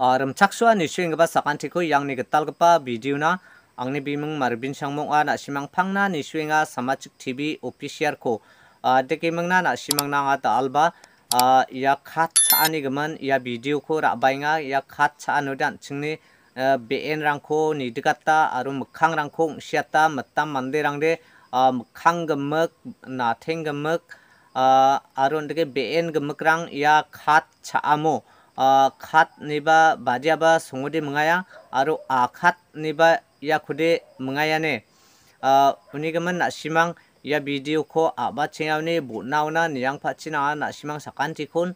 aram chaksuwa ni shring ba sakanti ko yang ni getal gpa video na angni bimung marbin shangmong a na simang phangna ni shringa samachik tv official ko deke mangna na simang na nga ta alba ya khat chaani gaman ya video ko ra bainga ya khat chaanu dan chingni BN rangko nidgata aru mukhang rangko ngsiata matam mande rangde mukhang gemek natheng gemek aru ndege BN gemek rang ya khat chaamo khat khat songode mengaya yakode mengaya niba badiaba niba aru a খাত ন ি g া ব া দ n য ়া ব া সঙ্গদি ম ঙ o গ া য ়া আর আখাত নিবা ইয়া খ n দ ে মঙ্গায়ানে n ন ি গ ম ন ন া স a ম a ং ইয়া ভ m ড ি ও খ ো আবা চ ি ঙ া a ন ি বুটনাওনা n ি য ়াং ফ া চ ি ন i ঙ া ন e স a ম াং স া ক s ন ্ ত a খ ন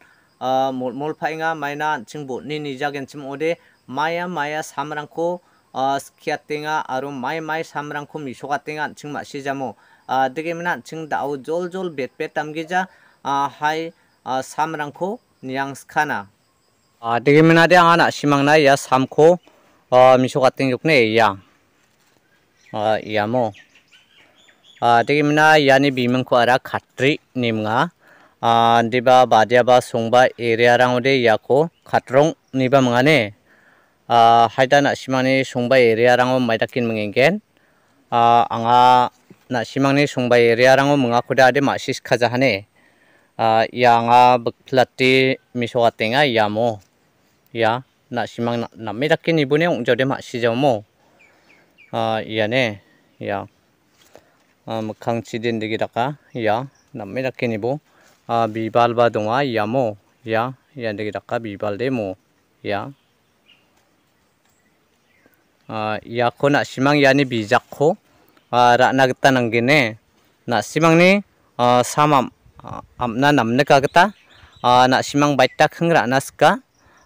মলমল i া ই ঙ া মাইনা m ন চ িং ব ু a ন ি ন ি জ া g ে ন চ ি ম ওদে মায়া a া য ়া সামরাংখো 스키아땡 g e 로 마이마이 i 랑코 미소가땡아 층 마시자모 아 t 게미나층 다우 졸졸 벳벳 a 기자아 하이 아 삼랑코 니앙스카나 Adigimin adi ang anak simang na iya samko misukating yuk na iya. Iya mo. Adigimin na iya ni bimang ada ara katri nimnga. Diba badia ba sungba area rang ude iya ko katrong niba mga ne. Haida anak simang ni sungba area rang o maidakin mengenggen. Anga anak simang ni sungba area rang o mga kuda adi maksis kajahane. Iya nga bagplati misukating ay iya mo. ya na simang na na me dakin ibu ne ong jode ma si jamo a ya ne ya 아, 묵항 지딘데기다가 야 남미다케니보 아 미발바 동아 야모 야 야데기다가 미발데모 야 아, 뭐 야코나 시망 아, 뭐. 뭐. 아, 야니 비자코 아 라나그타 난게네 나 시망니 아 사맘 암나 남네가그타 아나 시망 바이타 큰 라나스카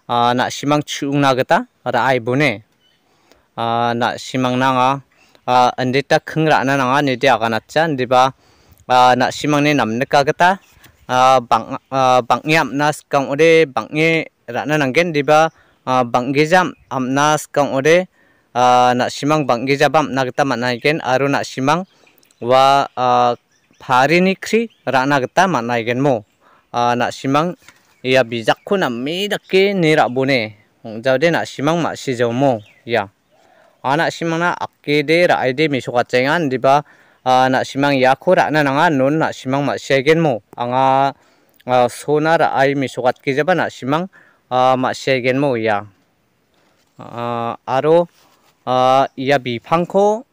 nak simang chung na gata ra ai bone nak simang nanga khung ra na nga ne dia kana chan diba nak simang ne ne ka gata bang yam na skang ode bangye rana gen diba am amnas skang ode nak simang bang banggejabam na gen aru nak simang wa phari nikri na gata gen mo nak simang ya bijak ko nammi dakke ne rabone ongjau de na simang ma si jomo ya ana simang na akke de ra ai de miso ka chengan diba na simang ya ko ra na nanga non na simang ma si gen mo anga sona ra ai miso ka ke jaba na simang ma si gen mo ya aro ya bifang ko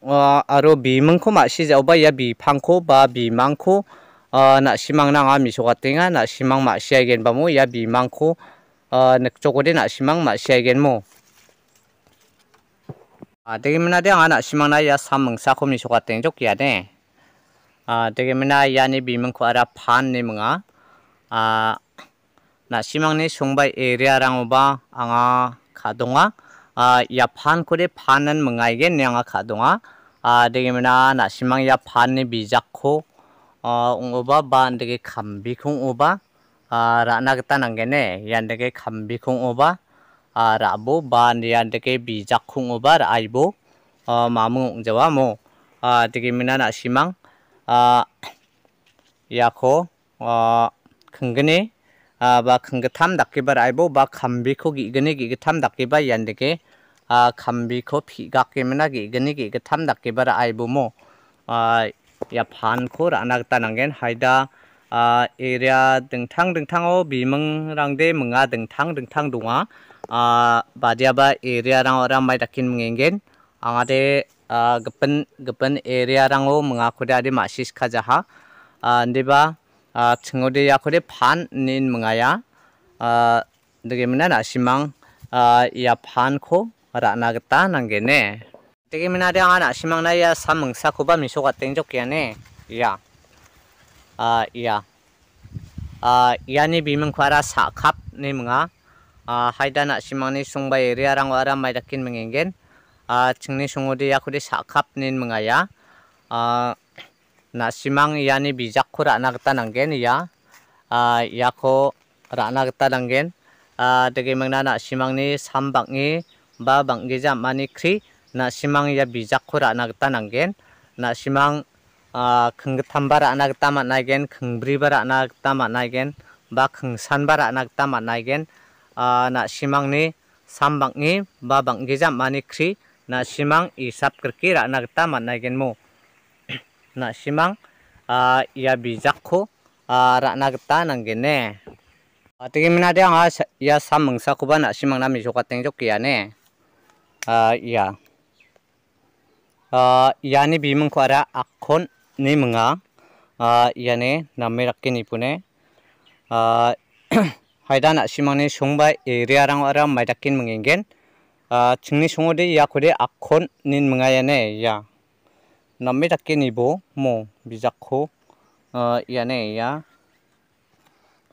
aro bimang ko ma si jaba ya bifang ko ba bimang ko uh, 어, na simang na nga miso katinga na simang m a s i a g e n ba mo ya bimang ko uh, 어, nagtsoko din na simang masiyagen mo 아, 되게 맨날 대왕 하나 심망나 야 삼망사 콤니 쇼가 땡족 기야네. 아, 되게 맨날 야니 비명 코아라 판니 멍아. 아, 나 심망니 송바 에리아랑 오바 앙아 가동아. 아, 야판 코레 판은 멍아이게 냥아 가동아. 아, 되게 맨날 나 심망 야 판니 비자코 ungba ban dege kambi kung uba rana kita nanggene yan n dege kambi kung uba rabu ban yan dege bijak kung uba raibo mamung ong jawa mo n dege mina n a simang yako kengene ba kenggetam d a k k e b a raibo ba kambi ko gigene gigetam d a k k e b a yan n dege kambi ko pigak k e m i n a gigene gigetam d a k k e b a raibo mo ya phan ko rana gita nangen haida uh, area dengtang o bimeng rangde menga dengtang dengtang donga uh, badiaba area rang orang mai dakin mengengen angade uh, gepen gepen area rango mengakude ade masis kajaha uh, ndeba uh, tengode yakude pan nin mengaya uh, dege mena simang ya phan ko rana gita Tegi mina dia anak simang na ya sameng sakuba misuka tengjok ya ne. Iya. Ah iya. Ah iya ni bimeng kuara sakap ni menga. Ah hai na simang ni sungba iri arang wara mai dakin mengenggen. Ah cengni sungudi ya kudi sakap ni menga ya. Ah na simang iya ni bijak kura na kita nanggen iya Ah iya ko rana kita nanggen. Ah tegi mengna na simang ni sambang ni ba banggeja mani kri na simang ya bijak kura anak tananggen na simang keng kenggetam bara anak tamat naigen kengbri bara anak tamat naigen ba kengsan bara anak tamat naigen na simang ni sambang ni ba bang gejam manikri na simang isap kerki ra anak tamat naigen mu na simang ya bijak ko uh, ra anak tananggen ne Atigi mina dia ya samang sakuba na simang nami sokat tengok kia ne. Uh, yeah yani bimeng ko ara akon ni menga yani namme rakke ni pune haida na simangni songbai area rang ara maidakin mengengen chingni songode ya kode akon munga menga ne ya nammi rakke ni bo mo bijakko yane ya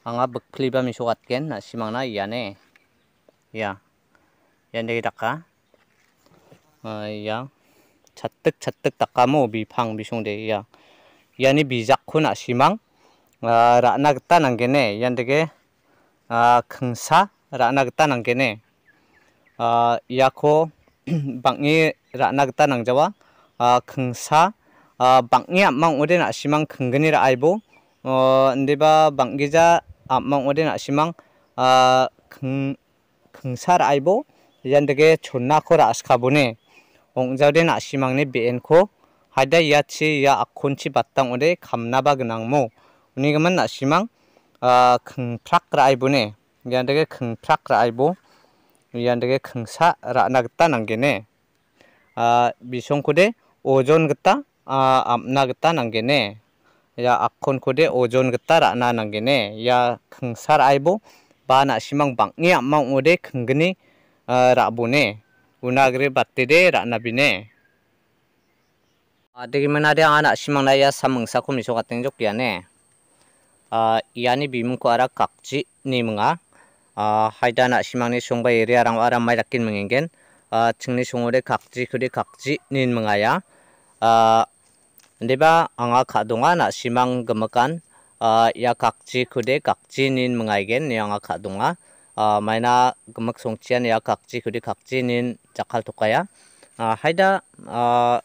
anga bekliba misokatken na simangna yane ya yandegi taka ya chatek chatek takamo bipang bisung de ya yani bijak kuna simang rakna gita nanggene yan dege kengsa rakna gita nanggene yako bangi rakna gita nangjawa kengsa bangi amang ode na simang kenggeni ra aibo ndeba banggiza amang ode na simang kengsa ra aibo yan dege chonna ko ra askabone ongjauden asimang ne bn ko haida ya chi ya akhonchi battang ode khamna ba gnang mo unigaman asimang a k h n g t h a k rai bune yandege k h n g t h a k rai bo yandege khngsa rana gta nanggene a bisongkode ojon gta amna gta nanggene ya a k h o n k o d e ojon gta rana nanggene ya khngsar aibo ba na simang bangni amang ode khngni ge rabune unagre battede raknabine ah, mana are anak simang naya samengsa komiso kateng jok yane ah, iani bimungko ara kakji ni menga ah, haida anak simang ni songba iri arang ara mai rakin mengenggen chingni songore kakji kode kakji nin menga ya ndeba anga khadonga anak simang gemakan ya kakji kode ni nin igen ni anga khadonga maina gemak songcian ya kakji kude kakji nin 자칼토카야 아, 하이다 아,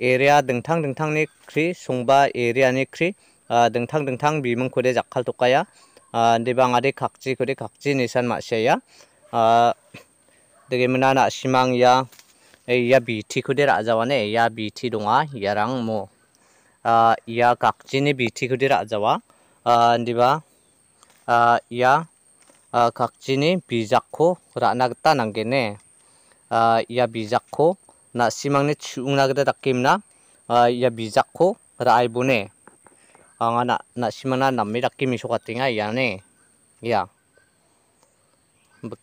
에리아 등탕 등탕니 크리 송바 에리아니 크리 아, 등탕 등탕 미문코레 자칼토카야 아, 네방아리 각지 그리 각지 니산 마시야 아, 되게 문화나 시망야 에이야 비티 그대 라자와네 에이야 비티 동아 야랑 뭐 아, 이야 각지니 비티 그대 라자와 아, 네바 아, 이야 아, 각진이 비자코 라나그따 남게네 ia bijakko na simangne chungnaga dakimna ia bijakko rai bune anga na na simana namme dakimi sokatinga ia ne ia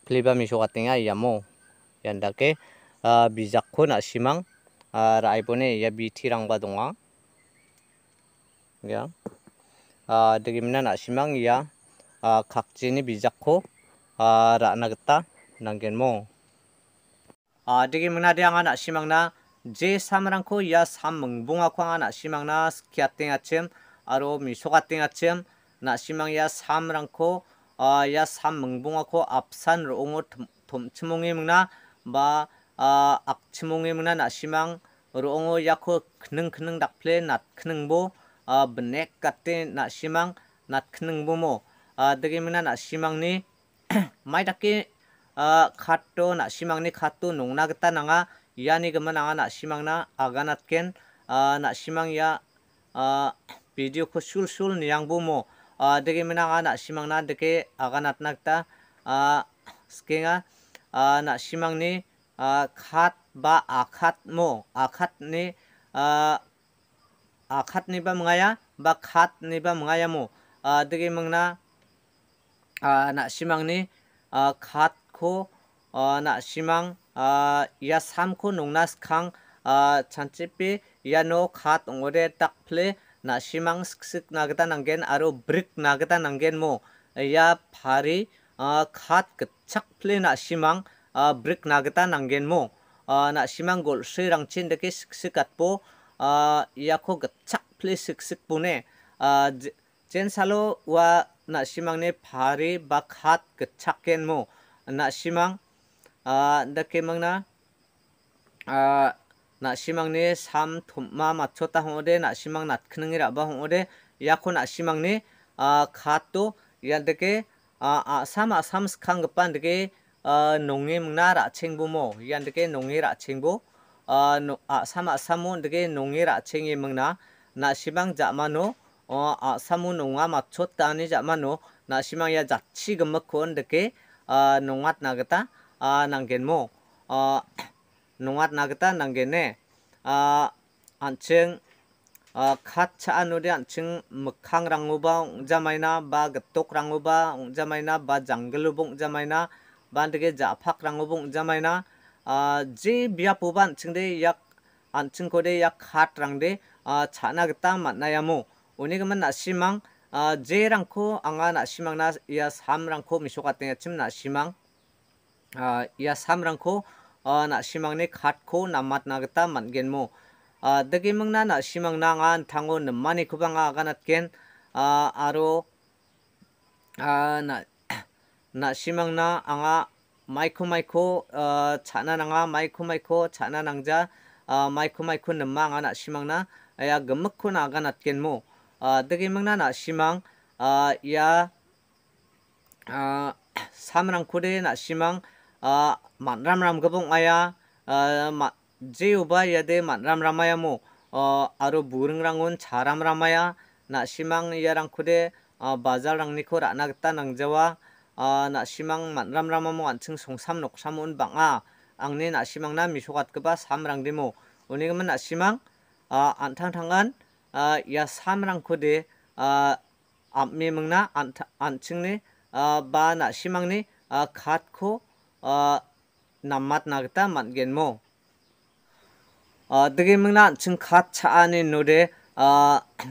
kliba mi sokatinga ia mo yandake bijakko na simang rai bune ia bitirangba donga ia a dakimna na simang ia 각진이 미자코 아, 라나겠다 남겐모 digi mingna dia ngana simangna je samrang ko ya sam mengbunga ko ngana simangna skiat ting achim aro mi sokat ting achim na simang ya samrang ko ya sam mengbunga ko apsan ro ongo thum chimongi mingna ba ak chimongi mingna na simang ro ongo ya ko khning khning dak ple nat khning bo benek katte na simang nat khning bo mo digi mingna na simang ni mai dakke 카토 나시망니 카토 농나겠다 나가 이안이 그만 나가 나시망나 아가낫겐 나시망야 비디오 코 슐슐 니양부모 deke minanga na shimang na deke aga natnakta skenga na shimang ni khat ba akhat mo akhat ni akhat ni ba ba khat ba mngaya mo deke mangna na shimang khat 코 어나 시망 아 이야 삼코 농나스캉 아 찬치피 야노 카 동오레 딱플레 나 시망 슥슥 나가다 난겐 아로 브릭 나가다 난겐 모야 파리 아카 그착 플레 나 시망 아 브릭 나가다 난겐 모아나 시망 골 스랑친 데게 슥슥 갓포 아 야코 그착 플레 슥슥 보네 아 젠살로 와나 시망네 파리 바카 그착겐 모 na simang u n da kemang na uh, na simang n e sam thumma machota hongode na simang nat k h n a n g ra ba hongode yakho na simang ni uh, khato y a n d a k e uh, asam asam skhang pan deke uh, nongi mna g n ra chengbu mo y a n d a k e nongi ra chengbu uh, no, asam asam mo n d a k e nongi ra chengi mngna na simang jamano nonga ni no na samu s a ma chota ja ma 어 아사무 농아 맞췄다니 자마노 나시망야 자치 금먹콘 ke uh, nungat na kita uh, nanggen mo uh, nungat na kita nanggene uh, ancheng uh, kacha ano di a n c e n g mekhang rangu ba n g j a m a i n a ba getok rangu ba n g j a m a i n a ba janggel u b u n g j a m a i n a ba ndege j a p a k rangu ba u n g j a m a i n a uh, ji biapu ba a n c e n g de yak a n c e n g ko de yak khat rang de uh, chana kita m a t n a y a m u uni k e m e n nasimang 아, 제랑코 안가나 심망나 이야 삼랑코 미쇼가땡야 침나 심망 아, 이야 삼랑코 아나 심망네 갓코 남맛나겠다 만겐모 아, 드기망나 나 심망나 안 탕고 넘마니 그방아 아가낫겐 아, 아로 아나 나 심망나 앙아 마이코 마이코 어 차나낭아 마이코 마이코 차나낭자 어 아, 마이코 마이코 넘망아 나 심망나 아, 야 금먹코 나가낫겐모 아 되게 망나나 시망 아야 아 삼랑 코레나 시망 아 만람람 가봉 아야 아마 제우바 야데 만람람아야 뭐 어, 아로 무릉랑은 자람람아야 나 시망 야랑 코레 아 바자랑 니코 라나겠다 낭자와 아나 시망 만람람아모 안층 송삼 녹삼은 방아 앙네 나 시망 나 미소갓 그바 삼랑 데모 오니그만 나 시망 아 안탕탕한 ya samrang ko de ammi mangna amching ni ba na simang ni khat ko namat nagta matgen mo dege mangna amching khat chaani no de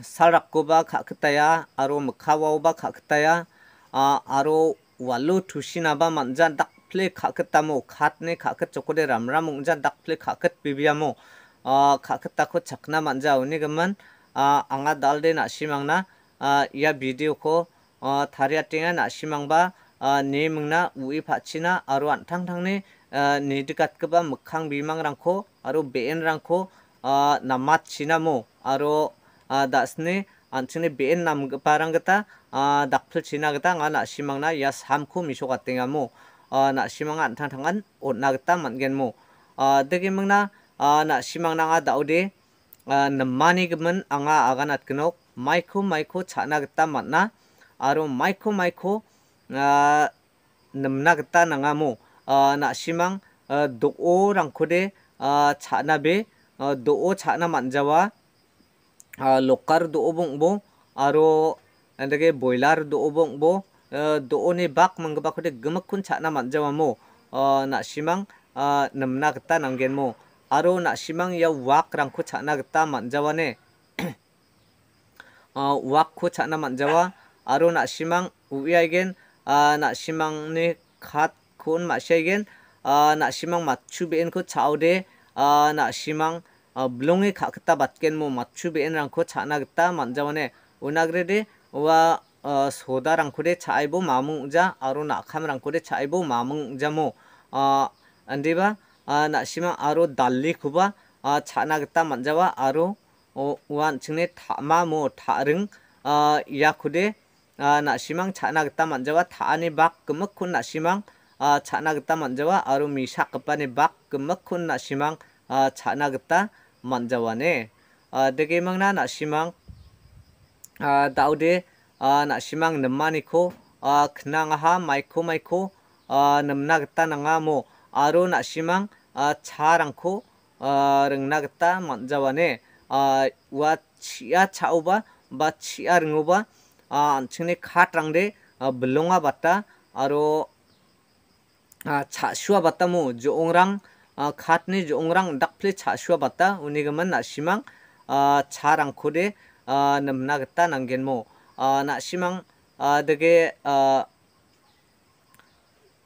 살락고바 카크타야 아로 무카와오바 카크타야 아로 wallo tushina ba manjan dak ple khakhat tamo khat ne khakhat chokore ramram ungjan dak ple khakhat bibiyamo khakhat ta ko chakna manja uni gaman आ, आंगा दाल दे नासिमांग ना या वीडियो को थारिया टिंगा नासिमांग बा ने मंगना उई फाचिना आरो अंथांग थांगने निदिकात कबा मखांग बिमांग रंगखौ आरो बेन रंगखौ नामात सिनामो आरो दासने 안층에 맨 남바랑 같다 아 낙플 지나겠다 아 나시망나 야 삼코 미소 같땡아 뭐아 나시망 안탕탕한 옷 나겠다 만겐 뭐아 되게 먹나 아 나시망나가 나오디 남마니금은 앙아 아가낫 그녹 마이코 마이코 차나겠다 맞나 아로 마이코 마이코 남나겠다 나가모 나시망 도오 랑코데 차나베 도오 차나 만자와 로카르 도오 봉보 아로 안데게 보일라르 도오 봉보 도오네 박 망가바코데 그막군 차나 만자와모 나시망 남나겠다 남겐모 아로나 시망야 우악랑코 차나겠다 만자와네 어 우악코 아, 네 아, 아, 어, 차나 만자와 아로나 시망 우야이겐 아나 시망네 갓콘 마샤이겐 아나 시망 맞추비엔 코 차오데 아나 시망 블롱에 가겠다 받겐 뭐 맞추비엔 랑코 차나겠다 만자와네 오나그레데 와 소다 랑코데 차이보 마뭉자 아로나 캄 랑코데 차이보 마뭉자모 아 어, 안데바 아, 나시면 아로 달리 구바 아, 차나겠다 만자와 아로 어, 우한 증네 다마모 다릉 아, 야쿠데 아, 나시망 차나겠다 만자와 다니 박 금흑군 나시망 아, 차나겠다 만자와 아로 미샤 급반에 박 금흑군 나시망 아, 차나겠다 만자와네 아, 되게 막나 나시망 아, 다우데 아, 나시망 넘마니코 아, 그나가 마이코 마이코 아, 넘나겠다 나가 뭐 아로 나시망 잘 아, 않고 아, 릉나겠다 만자반에 아, 와 치아 차오바 바 치아 릉오바 안층네 카트랑데 블롱아 바타 아로 차슈아 바타 모 조옹랑 카트니 조옹랑 닥플레 차슈아 바타 우니가만 나시망 차랑코데 넘나겠다 남겐모 나시망 되게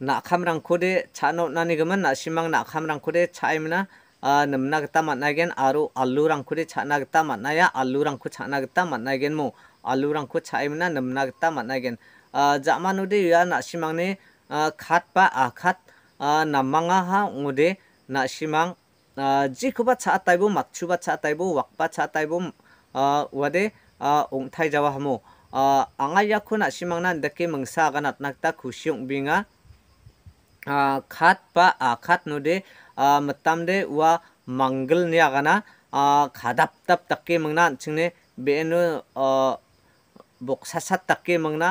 nakhamrang kode chano nani gaman na simang nakhamrang kode chaimna a namna gata m a n a g e n a r u a l u r a n g kode chana gata m a n a y a a l u r a n g ko chana gata m a n a g e n mo a l u r a n g ko chaimna namna gata m a n a g e n jamanu de ya na simang ne a khat pa akhat a namanga ha ngode na simang a j i k u b a cha t a b o makchuba cha t a b o wakpa cha taibo wade a ongthai jawa hamo anga y a k o n a simangna d e k e mangsa ganat nakta khusiung binga খাত বা আখাত নদে মতাম দে ওয়া মঙ্গল নিয়াগানা খাদাপ তাপ তাকে মঙ্গনা ছিনে বেনু বক্সাসা তাকে মঙ্গনা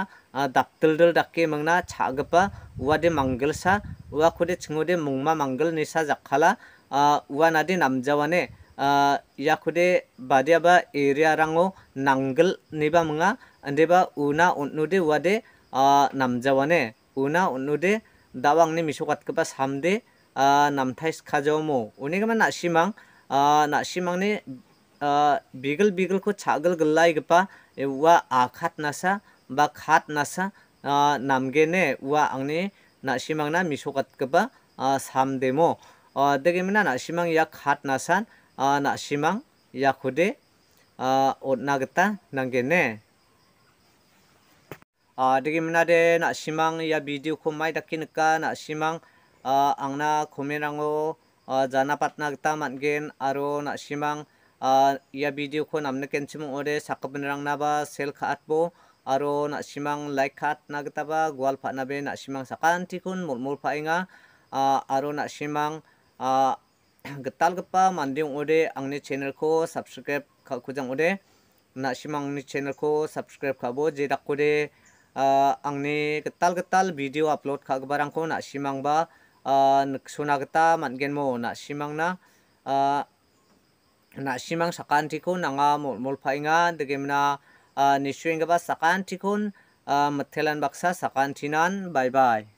দাপতলদল তাকে মঙ্গনা ছাগপা ওয়া দে মঙ্গল সা ওয়া খুদে ছিঙো দে মুংমা মঙ্গল নিসা জাখালা ওয়া নাদে নামজাওয়ানে ইয়া খুদে বাদিয়া বা এরিয়া রাঙো নাঙ্গল নিবা মঙ্গা দেবা উনা অন্য দে ওয়া দে নামজাওয়ানে উনা অন্য দে dawang ni misukat kapa samde namthai skajomo unika man nasimang nasimang ni b i g e l b i g e l ko c h a g e l g e l a i kapa wa akhat nasa ba khat nasa namge ne wa angni nasimang na misukat kapa samdemo dege mina nasimang ya khat nasan nasimang ya k u d e otna gata n a n g e ne Uh, digi mana de nak simang ya video ko mai ka nak simang uh, ah, angna kumirango ango ah, jana patna kita matgen aro nak simang ya video ko namne kenchimung ore sakabenrang naba sel khatbo aro nak simang like khat na kita ba gwal phat nabe nak simang sakan tikun mul painga uh, aro nak simang getal gepa mandiung ore angne channel ko subscribe khakujang ore nak simang ni channel ko subscribe bo jeda dakode Ah, angni ketal ketal video upload kak barang ko nak simang ba ah, suna kita matgen mo nak simang na ah, nak simang sakanti ko nanga mol mol painga degemna nisuing ba sakanti kun metelan baksa sakantinan bye bye